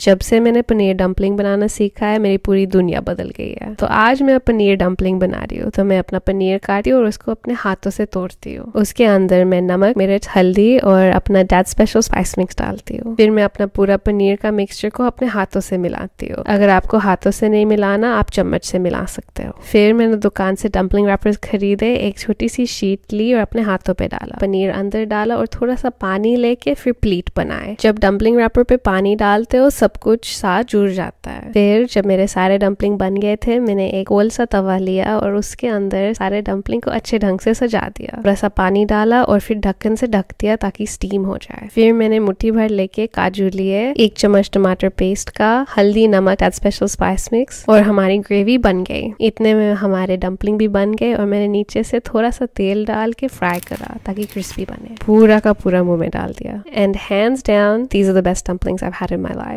जब से मैंने पनीर डम्पलिंग बनाना सीखा है मेरी पूरी दुनिया बदल गई है तो आज मैं पनीर डम्पलिंग बना रही हूँ तो मैं अपना पनीर काटी और उसको अपने हाथों से तोड़ती हूँ उसके अंदर मैं नमक मिर्च हल्दी और अपना डेड स्पेशल स्पाइस मिक्स डालती हूँ फिर मैं अपना पूरा पनीर का मिक्सचर को अपने हाथों से मिलाती हूँ अगर आपको हाथों से नहीं मिलाना आप चम्मच से मिला सकते हो फिर मैंने दुकान से डम्पलिंग रैपर्स खरीदे एक छोटी सी शीट ली और अपने हाथों पे डाला पनीर अंदर डाला और थोड़ा सा पानी लेके फिर प्लीट बनाए जब डम्पलिंग रैपर पे पानी डालते हो सब कुछ साथ जुड़ जाता है फिर जब मेरे सारे डम्पलिंग बन गए थे मैंने एक गोल सा तवा लिया और उसके अंदर सारे डम्पलिंग को अच्छे ढंग से सजा दिया थोड़ा सा पानी डाला और फिर ढक्कन से ढक दिया ताकि स्टीम हो जाए फिर मैंने मुट्ठी भर लेके काजू लिए एक चम्मच टमाटर पेस्ट का हल्दी नमक एट स्पेशल स्पाइस मिक्स और हमारी ग्रेवी बन गई इतने में हमारे डम्पलिंग भी बन गए और मैंने नीचे से थोड़ा सा तेल डाल के फ्राई करा ताकि क्रिस्पी बने पूरा का पूरा मुंह में डाल दिया and hands down these are the best dumplings I've had in my life